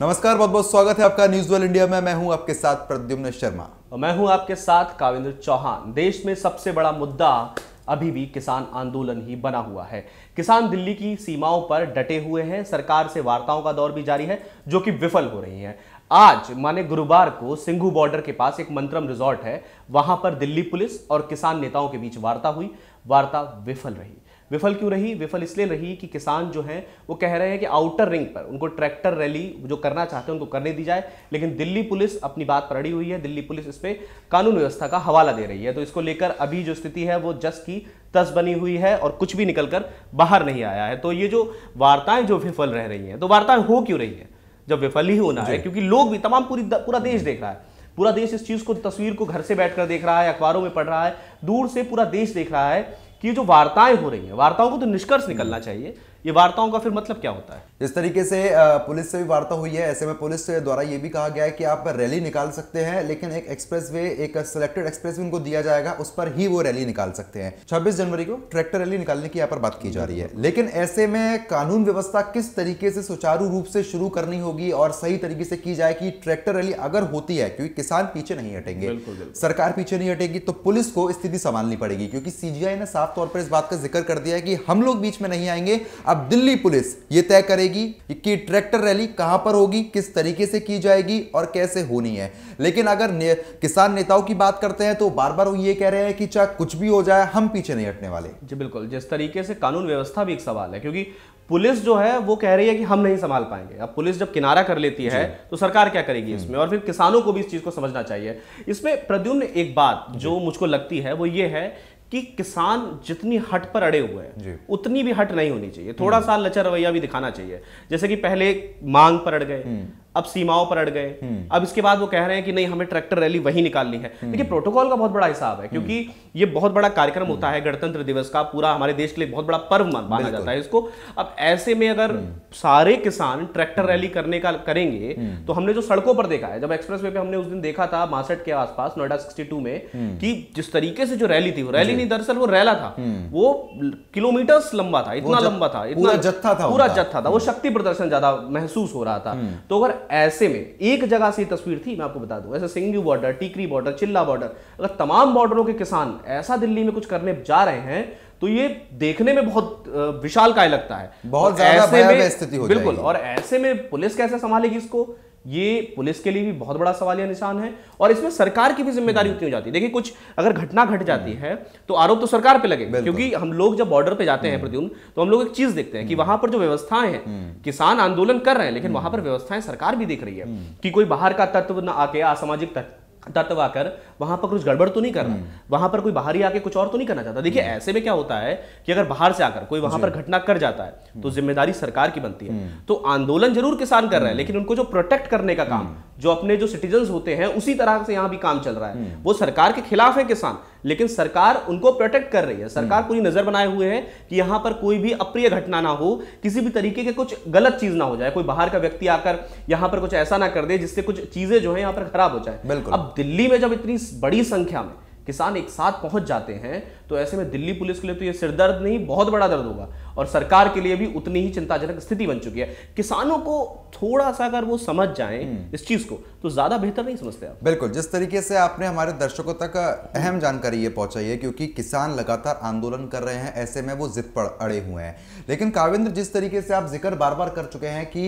नमस्कार बहुत बहुत स्वागत है आपका न्यूज वेल इंडिया में मैं हूं आपके साथ प्रद्युम्न शर्मा और मैं हूं आपके साथ काविंद्र चौहान देश में सबसे बड़ा मुद्दा अभी भी किसान आंदोलन ही बना हुआ है किसान दिल्ली की सीमाओं पर डटे हुए हैं सरकार से वार्ताओं का दौर भी जारी है जो कि विफल हो रही है आज माने गुरुवार को सिंघू बॉर्डर के पास एक मंत्रम रिजॉर्ट है वहां पर दिल्ली पुलिस और किसान नेताओं के बीच वार्ता हुई वार्ता विफल रही विफल क्यों रही विफल इसलिए रही कि किसान जो हैं वो कह रहे हैं कि आउटर रिंग पर उनको ट्रैक्टर रैली जो करना चाहते हैं उनको करने दी जाए लेकिन दिल्ली पुलिस अपनी बात पर अड़ी हुई है दिल्ली पुलिस इस पर कानून व्यवस्था का हवाला दे रही है तो इसको लेकर अभी जो स्थिति है वो जस की तस बनी हुई है और कुछ भी निकलकर बाहर नहीं आया है तो ये जो वार्ताएं जो विफल रह रही हैं तो वार्ताएं हो क्यों रही हैं जब विफल ही होना है क्योंकि लोग भी तमाम पूरी पूरा देश देख रहा है पूरा देश इस चीज को तस्वीर को घर से बैठकर देख रहा है अखबारों में पढ़ रहा है दूर से पूरा देश देख रहा है ये जो वार्ताएं हो रही हैं वार्ताओं को तो निष्कर्ष निकलना चाहिए ये वार्ताओं का फिर मतलब क्या होता है इस तरीके से पुलिस से भी वार्ता हुई है ऐसे में पुलिस द्वारा ये भी कहा गया है कि आप रैली निकाल सकते हैं लेकिन एक एक्सप्रेस वे एक सिलेक्टेड एक्सप्रेस वे उनको दिया जाएगा उस पर ही वो रैली निकाल सकते हैं छब्बीस जनवरी को ट्रैक्टर रैली निकालने की यहाँ पर बात की जा रही है लेकिन ऐसे में कानून व्यवस्था किस तरीके से सुचारू रूप से शुरू करनी होगी और सही तरीके से की जाए कि ट्रैक्टर रैली अगर होती है क्योंकि किसान पीछे नहीं हटेंगे सरकार पीछे नहीं हटेगी तो पुलिस को स्थिति संभालनी पड़ेगी क्योंकि सीजीआई ने साफ तौर पर इस बात का जिक्र कर दिया है कि हम लोग बीच में नहीं आएंगे अब अब दिल्ली पुलिस ये तय करेगी कि ट्रैक्टर रैली कहां पर होगी किस तरीके से की जाएगी और कैसे होनी है लेकिन अगर ने, किसान नेताओं की बात करते हैं तो बार बार वो ये कह रहे हैं कि चाहे कुछ भी हो जाए हम पीछे नहीं हटने वाले जी बिल्कुल जिस तरीके से कानून व्यवस्था भी एक सवाल है क्योंकि पुलिस जो है वो कह रही है कि हम नहीं संभाल पाएंगे अब पुलिस जब किनारा कर लेती है तो सरकार क्या करेगी हम्म। इसमें और फिर किसानों को भी इस चीज को समझना चाहिए इसमें प्रद्युम्न एक बात जो मुझको लगती है वो ये है कि किसान जितनी हट पर अड़े हुए हैं उतनी भी हट नहीं होनी चाहिए थोड़ा हम्म। सा लचर रवैया भी दिखाना चाहिए जैसे कि पहले मांग पर अड़ गए हम्म। अब सीमाओं पर अड़ गए हम्म। अब इसके बाद वो कह रहे हैं कि नहीं हमें ट्रैक्टर रैली वही निकालनी है हम्म। देखिए प्रोटोकॉल का बहुत बड़ा हिसाब है हम्म। क्योंकि ये बहुत बड़ा कार्यक्रम होता है गणतंत्र दिवस का पूरा हमारे देश के लिए बहुत बड़ा पर्व माना जाता है इसको अब ऐसे में अगर सारे किसान ट्रैक्टर रैली करने का करेंगे तो हमने जो सड़कों पर देखा है जब एक्सप्रेस पे हमने उस दिन देखा था मासठ के आसपास नोएडा सिक्सटी में कि जिस तरीके से जो रैली थी वो रैली नहीं दरअसल वो रैला था वो किलोमीटर्स लंबा था इतना लंबा था इतना जत्था था पूरा जत्था था वो शक्ति प्रदर्शन ज्यादा महसूस हो रहा था तो अगर ऐसे में एक जगह से तस्वीर थी मैं आपको बता दूं ऐसे Singhu border Tikri border Chilla border अगर तमाम बॉर्डरों के किसान ऐसा दिल्ली में कुछ करने जा रहे हैं तो ये देखने में बहुत विशाल काय लगता है बहुत ज्यादा स्थिति हो बिल्कुल और ऐसे में पुलिस कैसे संभालेगी इसको ये पुलिस के लिए भी बहुत बड़ा सवाल या निशान है और इसमें सरकार की भी जिम्मेदारी हम्म। उतनी हो जाती है देखिए कुछ अगर घटना घट जाती हम्म। है तो आरोप तो सरकार पे लगेगा क्योंकि हम लोग जब बॉर्डर पे जाते हैं हम्म। प्रद्युम्न तो हम लोग एक चीज देखते हैं कि वहां पर जो व्यवस्थाएं हैं किसान आंदोलन कर रहे हैं लेकिन वहां पर व्यवस्थाएं सरकार भी देख रही है कि कोई बाहर का तत्व ना आके असामाजिक तत्व तत्व आकर वहां पर कुछ गड़बड़ तो नहीं करना हम्म। वहां पर कोई बाहरी आके कुछ और तो नहीं करना चाहता देखिए हम्म। ऐसे में क्या होता है कि अगर बाहर से आकर कोई वहां पर घटना कर जाता है हम्म। तो जिम्मेदारी सरकार की बनती है तो आंदोलन जरूर किसान कर रहे हैं लेकिन उनको जो प्रोटेक्ट करने का काम जो अपने जो सिटीजन होते हैं उसी तरह से यहाँ भी काम चल रहा है वो सरकार के खिलाफ है किसान लेकिन सरकार उनको प्रोटेक्ट कर रही है सरकार हम्म। पूरी नजर बनाए हुए है कि यहां पर कोई भी अप्रिय घटना ना हो किसी भी तरीके के कुछ गलत चीज ना हो जाए कोई बाहर का व्यक्ति आकर यहां पर कुछ ऐसा ना कर दे जिससे कुछ चीजें जो है यहां पर खराब हो जाए अब दिल्ली में जब इतनी बड़ी संख्या में किसान एक साथ पहुंच जाते हैं तो ऐसे में दिल्ली पुलिस के लिए तो ये सिरदर्द नहीं बहुत बड़ा दर्द होगा और सरकार के लिए भी उतनी ही चिंताजनक स्थिति बन चुकी है किसानों को थोड़ा सा अगर वो समझ जाए हम्म। इस चीज को तो ज्यादा बेहतर नहीं समझते आप बिल्कुल जिस तरीके से आपने हमारे दर्शकों तक अहम जानकारी ये पहुंचाई है क्योंकि किसान लगातार आंदोलन कर रहे हैं ऐसे में वो जिद पर अड़े हुए हैं लेकिन काविंद्र जिस तरीके से आप जिक्र बार बार कर चुके हैं कि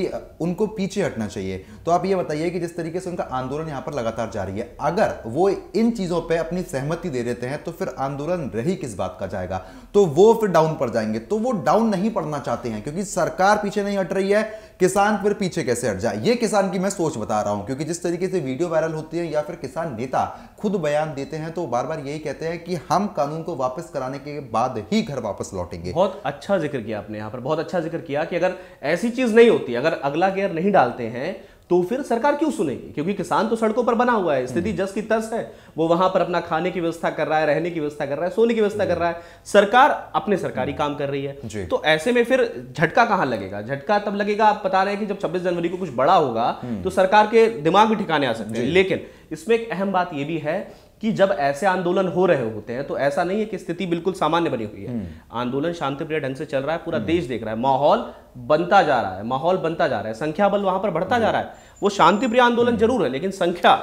उनको पीछे हटना चाहिए तो आप ये बताइए कि जिस तरीके से उनका आंदोलन यहाँ पर लगातार जारी है अगर वो इन चीज़ों पर अपनी सहमति दे देते हैं तो फिर आंदोलन रही किस बात का जाएगा तो वो फिर डाउन पर जाएंगे तो वो डाउन डाउन नहीं पड़ना चाहते हैं क्योंकि सरकार पीछे नहीं हट रही है किसान फिर पीछे कैसे हट जाए ये किसान की मैं सोच बता रहा हूं क्योंकि जिस तरीके से वीडियो वायरल होती है या फिर किसान नेता खुद बयान देते हैं तो बार बार यही कहते हैं कि हम कानून को वापस कराने के बाद ही घर वापस लौटेंगे बहुत अच्छा जिक्र किया आपने यहाँ पर बहुत अच्छा जिक्र किया कि अगर ऐसी चीज नहीं होती अगर अगला गेयर नहीं डालते हैं तो फिर सरकार क्यों सुनेगी क्योंकि किसान तो सड़कों पर बना हुआ है हम्म। स्थिति जस की तस है वो वहां पर अपना खाने की व्यवस्था कर रहा है रहने की व्यवस्था कर रहा है सोने की व्यवस्था कर रहा है हम्म। सरकार अपने सरकारी हम्म। काम कर रही है तो ऐसे में फिर झटका कहां लगेगा झटका तब लगेगा आप बता रहे हैं कि जब छब्बीस जनवरी को कुछ बड़ा होगा तो सरकार के दिमाग भी ठिकाने आ सकते हैं लेकिन इसमें एक अहम बात यह भी है कि जब ऐसे आंदोलन हो रहे होते हैं तो ऐसा नहीं है कि स्थिति बिल्कुल सामान्य बनी हुई है हम्म। आंदोलन शांतिप्रिय ढंग से चल रहा है पूरा हम्म। देश देख रहा है माहौल बनता जा रहा है माहौल बनता जा रहा है संख्या बल वहां पर बढ़ता जा रहा है हम्म। वो शांतिप्रिय आंदोलन जरूर है लेकिन संख्या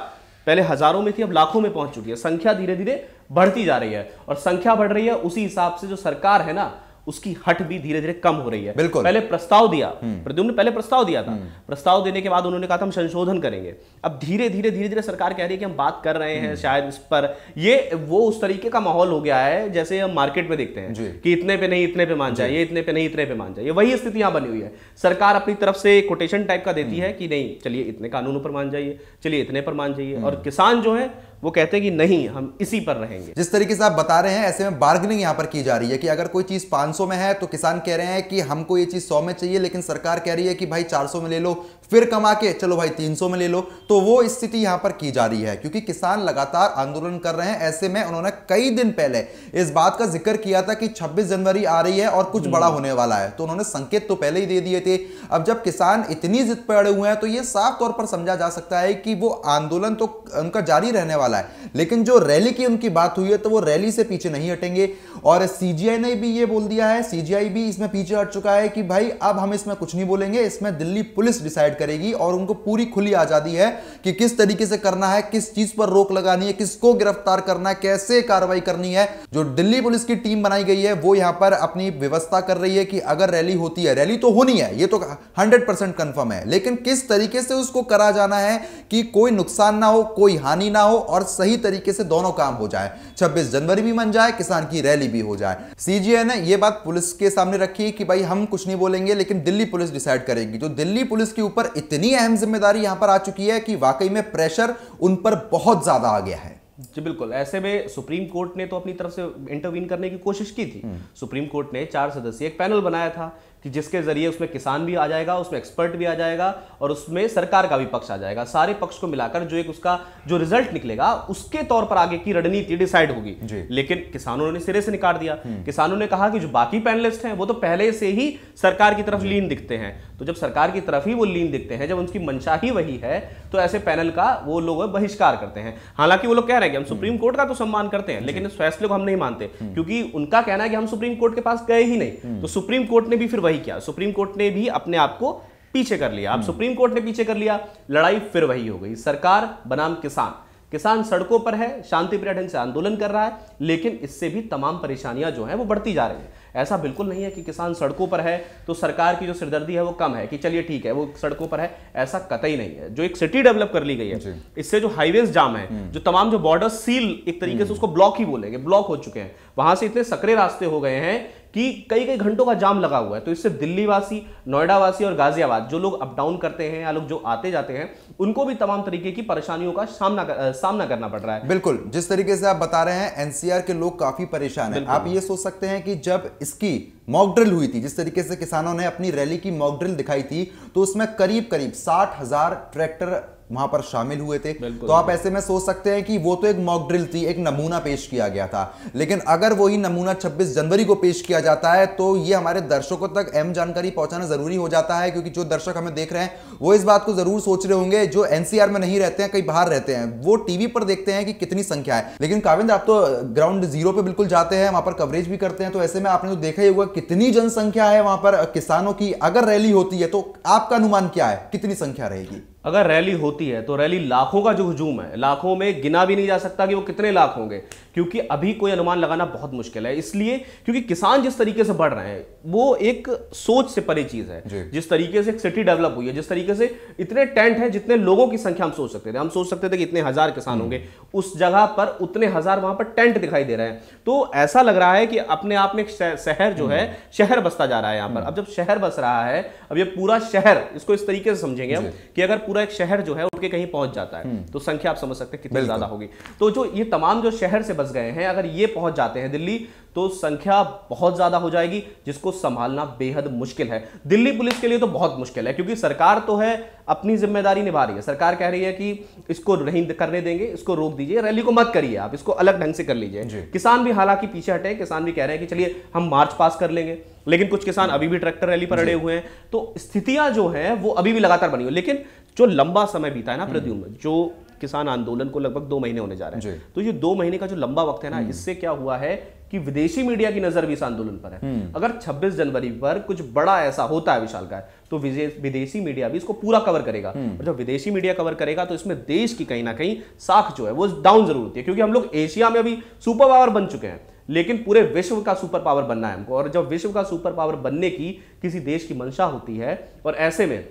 पहले हजारों में थी अब लाखों में पहुंच चुकी है संख्या धीरे धीरे बढ़ती जा रही है और संख्या बढ़ रही है उसी हिसाब से जो सरकार है ना उसकी हट भी धीरे धीरे कम हो रही है बिल्कुल पहले प्रस्ताव दिया हम्म। प्रद्युम्न पहले प्रस्ताव दिया था हम्म। प्रस्ताव देने के बाद उन्होंने कहा था हम संशोधन करेंगे अब धीरे धीरे धीरे धीरे सरकार कह रही है कि हम बात कर रहे हैं हम्म। शायद इस पर ये वो उस तरीके का माहौल हो गया है जैसे हम मार्केट में देखते हैं कि इतने पे नहीं इतने पे मान जाए इतने पे नहीं इतने पे मान जाए वही स्थिति यहां बनी हुई है सरकार अपनी तरफ से कोटेशन टाइप का देती है कि नहीं चलिए इतने कानूनों पर मान जाइए चलिए इतने पर मान जाइए और किसान जो है वो कहते हैं कि नहीं हम इसी पर रहेंगे जिस तरीके से आप बता रहे हैं ऐसे में बार्गनिंग यहाँ पर की जा रही है कि अगर कोई चीज़ 500 में है तो किसान कह रहे हैं कि हमको ये चीज़ 100 में चाहिए लेकिन सरकार कह रही है कि भाई 400 में ले लो फिर कमा के चलो भाई 300 में ले लो तो वो स्थिति यहाँ पर की जा रही है क्योंकि किसान लगातार आंदोलन कर रहे हैं ऐसे में उन्होंने कई दिन पहले इस बात का जिक्र किया था कि छब्बीस जनवरी आ रही है और कुछ हम्म। बड़ा होने वाला है तो उन्होंने संकेत तो पहले ही दे दिए थे अब जब किसान इतनी जिद पर अड़े हुए हैं तो ये साफ तौर पर समझा जा सकता है कि वो आंदोलन तो उनका जारी रहने वाला वाला है लेकिन जो रैली की उनकी बात हुई है तो वो रैली से पीछे नहीं हटेंगे और सीजीआई ने भी ये बोल दिया है सीजीआई भी इसमें पीछे हट चुका है कि भाई अब हम इसमें कुछ नहीं बोलेंगे इसमें दिल्ली पुलिस डिसाइड करेगी और उनको पूरी खुली आजादी है कि किस तरीके से करना है किस चीज पर रोक लगानी है किसको गिरफ्तार करना है कैसे कार्रवाई करनी है जो दिल्ली पुलिस की टीम बनाई गई है वो यहां पर अपनी व्यवस्था कर रही है कि अगर रैली होती है रैली तो होनी है ये तो हंड्रेड परसेंट कंफर्म है लेकिन किस तरीके से उसको करा जाना है कि कोई नुकसान ना हो कोई हानि ना हो और सही तरीके से दोनों काम हो जाए छब्बीस जनवरी भी मन जाए किसान की रैली जल्दी भी हो जाए सीजीए ने यह बात पुलिस के सामने रखी कि भाई हम कुछ नहीं बोलेंगे लेकिन दिल्ली पुलिस डिसाइड करेगी तो दिल्ली पुलिस के ऊपर इतनी अहम जिम्मेदारी यहां पर आ चुकी है कि वाकई में प्रेशर उन पर बहुत ज्यादा आ गया है जी बिल्कुल ऐसे में सुप्रीम कोर्ट ने तो अपनी तरफ से इंटरवीन करने की कोशिश की थी हम्म। सुप्रीम कोर्ट ने चार सदस्य एक पैनल बनाया था कि जिसके ज़रिए उसमें किसान भी आ जाएगा उसमें एक्सपर्ट भी आ जाएगा और उसमें सरकार का भी पक्ष आ जाएगा सारे पक्ष को मिलाकर जो एक उसका जो रिजल्ट निकलेगा उसके तौर पर आगे की रणनीति डिसाइड होगी लेकिन किसानों ने सिरे से निकाल दिया हम्म। किसानों ने कहा कि जो बाकी पैनलिस्ट हैं वो तो पहले से ही सरकार की तरफ लीन दिखते हैं तो जब सरकार की तरफ ही वो लीन दिखते हैं जब उनकी मंशा ही वही है तो ऐसे पैनल का वो लोग बहिष्कार करते हैं हालांकि वो लोग कह रहे हैं कि हम हम्म। सुप्रीम कोर्ट का तो सम्मान करते हैं लेकिन इस फैसले को हम नहीं मानते हम्म। क्योंकि उनका कहना है कि हम सुप्रीम कोर्ट के पास गए ही नहीं हम्म। तो सुप्रीम कोर्ट ने भी फिर वही किया सुप्रीम कोर्ट ने भी अपने आप को पीछे कर लिया अब सुप्रीम कोर्ट ने पीछे कर लिया लड़ाई फिर वही हो गई सरकार बनाम किसान किसान सड़कों पर है शांति पर्यटन ढंग से आंदोलन कर रहा है लेकिन इससे भी तमाम परेशानियां जो हैं वो बढ़ती जा रही हैं ऐसा बिल्कुल नहीं है कि किसान सड़कों पर है तो सरकार की जो सिरदर्दी है वो कम है कि चलिए ठीक है वो सड़कों पर है ऐसा कतई नहीं है जो एक सिटी डेवलप कर ली गई है इससे जो हाईवेज जाम है हम्म। जो तमाम जो बॉर्डर सील एक तरीके से हम्म। उसको ब्लॉक ही बोलेंगे ब्लॉक हो चुके हैं वहां से इतने सकरे रास्ते हो गए हैं कि कई कई घंटों का जाम लगा हुआ है तो इससे दिल्ली वासी नोएडा वासी और गाजियाबाद जो लोग अप डाउन करते हैं या लोग जो आते जाते हैं उनको भी तमाम तरीके की परेशानियों का सामना कर, सामना करना पड़ रहा है बिल्कुल जिस तरीके से आप बता रहे हैं एनसीआर के लोग काफी परेशान हैं आप ये सोच सकते हैं कि जब इसकी मॉकड्रिल हुई थी जिस तरीके से किसानों ने अपनी रैली की मॉकड्रिल दिखाई थी तो उसमें करीब करीब साठ हजार ट्रैक्टर वहां पर शामिल हुए थे तो आप ऐसे में सोच सकते हैं कि वो तो एक मॉक ड्रिल थी एक नमूना पेश किया गया था लेकिन अगर वही नमूना 26 जनवरी को पेश किया जाता है तो ये हमारे दर्शकों तक अहम जानकारी पहुंचाना जरूरी हो जाता है क्योंकि जो दर्शक हमें देख रहे हैं वो इस बात को जरूर सोच रहे होंगे जो एनसीआर में नहीं रहते हैं कहीं बाहर रहते हैं वो टीवी पर देखते हैं कि कितनी संख्या है लेकिन काविंद आप तो ग्राउंड जीरो पे बिल्कुल जाते हैं वहां पर कवरेज भी करते हैं तो ऐसे में आपने तो देखा ही होगा कितनी जनसंख्या है वहां पर किसानों की अगर रैली होती है तो आपका अनुमान क्या है कितनी संख्या रहेगी अगर रैली होती है तो रैली लाखों का जो हजूम है लाखों में गिना भी नहीं जा सकता कि वो कितने लाख होंगे क्योंकि अभी कोई अनुमान लगाना बहुत मुश्किल है इसलिए क्योंकि किसान जिस तरीके से बढ़ रहे हैं वो एक सोच से परे चीज है जिस तरीके से एक सिटी डेवलप हुई है जिस तरीके से इतने टेंट है जितने लोगों की संख्या हम सोच सकते थे हम सोच सकते थे कि इतने हजार किसान होंगे हम्म। उस जगह पर उतने हजार वहां पर टेंट दिखाई दे रहे हैं तो ऐसा लग रहा है कि अपने आप में शहर जो है हम्म। शहर बसता जा रहा है यहां पर अब जब शहर बस रहा है अब ये पूरा शहर इसको इस तरीके से समझेंगे हम कि अगर पूरा पूरा एक शहर जो है उनके कहीं पहुंच जाता है हम्म। तो संख्या आप समझ सकते हैं कितनी ज्यादा होगी तो जो ये तमाम जो शहर से बस गए हैं अगर ये पहुंच जाते हैं दिल्ली तो संख्या बहुत ज्यादा हो जाएगी जिसको संभालना बेहद मुश्किल है दिल्ली पुलिस के लिए तो बहुत मुश्किल है क्योंकि सरकार तो है अपनी जिम्मेदारी निभा रही है सरकार कह रही है कि इसको नहीं करने देंगे इसको रोक दीजिए रैली को मत करिए आप इसको अलग ढंग से कर लीजिए किसान भी हालांकि पीछे हटे किसान भी कह रहे हैं कि चलिए हम मार्च पास कर लेंगे लेकिन कुछ किसान अभी भी ट्रैक्टर रैली पर अड़े हुए हैं तो स्थितियां जो है वो अभी भी लगातार बनी हुई लेकिन जो लंबा समय बीता है ना हम्म। प्रद्युम जो किसान आंदोलन को लगभग दो महीने होने जा रहे हैं तो ये दो महीने का जो लंबा वक्त है ना हम्म। इससे क्या हुआ है कि विदेशी मीडिया की नजर भी इस आंदोलन पर है हम्म। अगर 26 जनवरी पर कुछ बड़ा ऐसा होता है विशाल का तो विदेशी मीडिया भी इसको पूरा कवर करेगा और जब विदेशी मीडिया कवर करेगा तो इसमें देश की कहीं ना कहीं साख जो है वो डाउन जरूर होती है क्योंकि हम लोग एशिया में अभी सुपर पावर बन चुके हैं लेकिन पूरे विश्व का सुपर पावर बनना है हमको और जब विश्व का सुपर पावर बनने की किसी देश की मंशा होती है और ऐसे में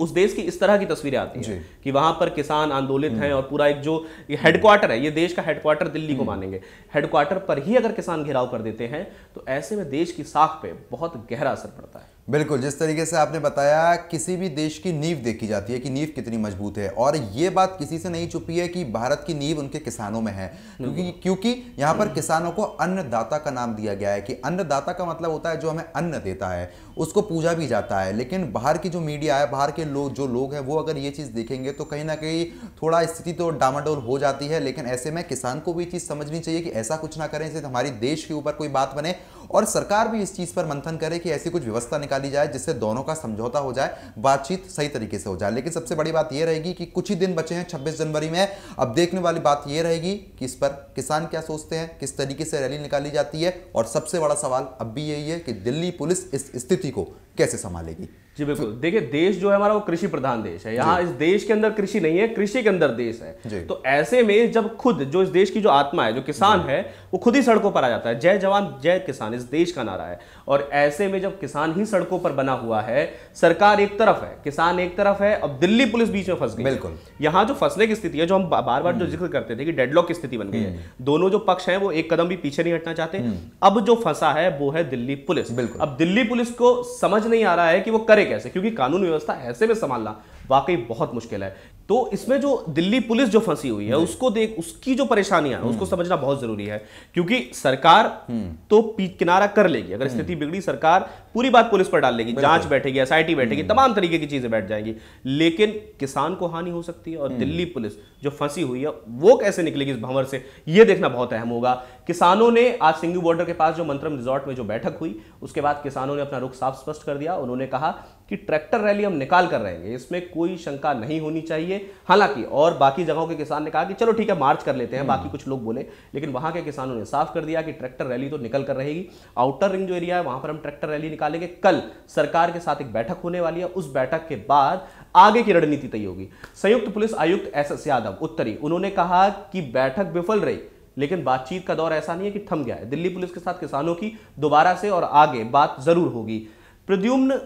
उस देश की इस तरह की तस्वीरें आती हैं कि वहां पर किसान आंदोलित हम्म। हैं और पूरा एक जो हेडक्वार्टर है ये देश का हेडक्वार्टर दिल्ली को हम्म। मानेंगे हेडक्वार्टर पर ही अगर किसान घेराव कर देते हैं तो ऐसे में देश की साख पे बहुत गहरा असर पड़ता है बिल्कुल जिस तरीके से आपने बताया किसी भी देश की नींव देखी जाती है कि नींव कितनी मजबूत है और ये बात किसी से नहीं छुपी है कि भारत की नींव उनके किसानों में है क्योंकि क्योंकि यहाँ पर हम्म। किसानों को अन्नदाता का नाम दिया गया है कि अन्नदाता का मतलब होता है जो हमें अन्न देता है उसको पूजा भी जाता है लेकिन बाहर की जो मीडिया है बाहर के लोग जो लोग हैं वो अगर ये चीज़ देखेंगे तो कहीं ना कहीं थोड़ा स्थिति तो डामाडोल हो जाती है लेकिन ऐसे में किसान को भी चीज़ समझनी चाहिए कि ऐसा कुछ ना करें जिससे हमारे देश के ऊपर कोई बात बने और सरकार भी इस चीज़ पर मंथन करे कि ऐसी कुछ व्यवस्था निकाले दी जाए जिससे दोनों का समझौता हो जाए बातचीत सही तरीके से हो जाए लेकिन सबसे बड़ी बात यह रहेगी कि कुछ ही दिन बचे हैं छब्बीस जनवरी में अब देखने वाली बात यह रहेगी कि इस पर किसान क्या सोचते हैं किस तरीके से रैली निकाली जाती है और सबसे बड़ा सवाल अब भी यही है कि दिल्ली पुलिस इस स्थिति को कैसे संभालेगी जी बिल्कुल देखिए देश जो है हमारा वो कृषि प्रधान देश है यहाँ इस देश के अंदर कृषि नहीं है कृषि के अंदर देश है तो ऐसे में जब खुद जो इस देश की जो आत्मा है जो किसान है वो खुद ही सड़कों पर आ जाता है जय जवान जय किसान इस देश का नारा है और ऐसे में जब किसान ही सड़कों पर बना हुआ है सरकार एक तरफ है किसान एक तरफ है अब दिल्ली पुलिस बीच में फंस गई बिल्कुल यहाँ जो फंसने की स्थिति है जो हम बार बार जो हम्म। जिक्र करते थे कि डेडलॉक की स्थिति बन गई है हम्म। दोनों जो पक्ष है वो एक कदम भी पीछे नहीं हटना चाहते हम्म। अब जो फंसा है वो है दिल्ली पुलिस अब दिल्ली पुलिस को समझ नहीं आ रहा है कि वो करे कैसे क्योंकि कानून व्यवस्था ऐसे में संभालना वाकई बहुत मुश्किल है तो इसमें जो दिल्ली पुलिस जो फंसी हुई है उसको देख उसकी जो परेशानियां हम्म। उसको समझना बहुत जरूरी है क्योंकि सरकार हम्म। तो किनारा कर लेगी अगर हम्म। स्थिति बिगड़ी सरकार पूरी बात पुलिस पर डाल लेगी जांच बैठेगी एसआईटी बैठेगी तमाम तरीके की चीजें बैठ जाएंगी लेकिन किसान को हानि हो सकती है और दिल्ली पुलिस जो फंसी हुई है वो कैसे निकलेगी इस भंवर से यह देखना बहुत अहम होगा किसानों ने आज सिंगू बॉर्डर के पास जो मंत्रम रिजॉर्ट में जो बैठक हुई उसके बाद किसानों ने अपना रुख साफ स्पष्ट कर दिया उन्होंने कहा कि ट्रैक्टर रैली हम निकाल कर रहेंगे इसमें कोई शंका नहीं होनी चाहिए हालांकि और बाकी जगहों के किसान ने कहा कि चलो ठीक है मार्च कर लेते हैं बाकी हम्म। कुछ लोग बोले लेकिन वहां के किसानों ने साफ कर दिया कि ट्रैक्टर रैली तो निकल कर रहेगी आउटर रिंग जो एरिया है वहां पर हम ट्रैक्टर रैली निकालेंगे कल सरकार के साथ एक बैठक होने वाली है उस बैठक के बाद आगे की रणनीति तय होगी संयुक्त पुलिस आयुक्त एस एस यादव उत्तरी उन्होंने कहा कि बैठक विफल रही लेकिन बातचीत का दौर ऐसा नहीं है कि थम गया है दिल्ली पुलिस के साथ किसानों की दोबारा से और आगे बात जरूर होगी प्रद्युम्न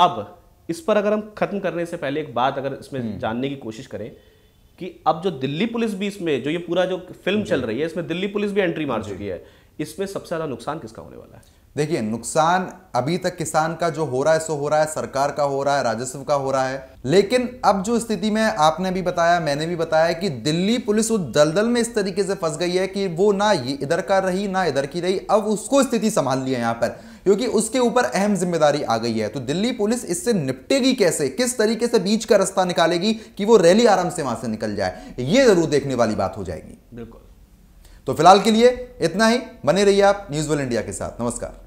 अब इस पर अगर हम खत्म करने से पहले एक बात अगर इसमें हम्म। जानने की कोशिश करें कि अब जो दिल्ली पुलिस भी इसमें जो ये पूरा जो फिल्म चल रही है इसमें दिल्ली पुलिस भी एंट्री मार चुकी है इसमें सबसे ज्यादा नुकसान किसका होने वाला है देखिए नुकसान अभी तक किसान का जो हो रहा है सो हो रहा है सरकार का हो रहा है राजस्व का हो रहा है लेकिन अब जो स्थिति में आपने भी बताया मैंने भी बताया कि दिल्ली पुलिस उस दलदल में इस तरीके से फंस गई है कि वो ना ये इधर का रही ना इधर की रही अब उसको स्थिति संभाल ली है पर क्योंकि उसके ऊपर अहम जिम्मेदारी आ गई है तो दिल्ली पुलिस इससे निपटेगी कैसे किस तरीके से बीच का रास्ता निकालेगी कि वो रैली आराम से वहां से निकल जाए ये जरूर देखने वाली बात हो जाएगी बिल्कुल तो फिलहाल के लिए इतना ही बने रहिए आप न्यूज वेल इंडिया के साथ नमस्कार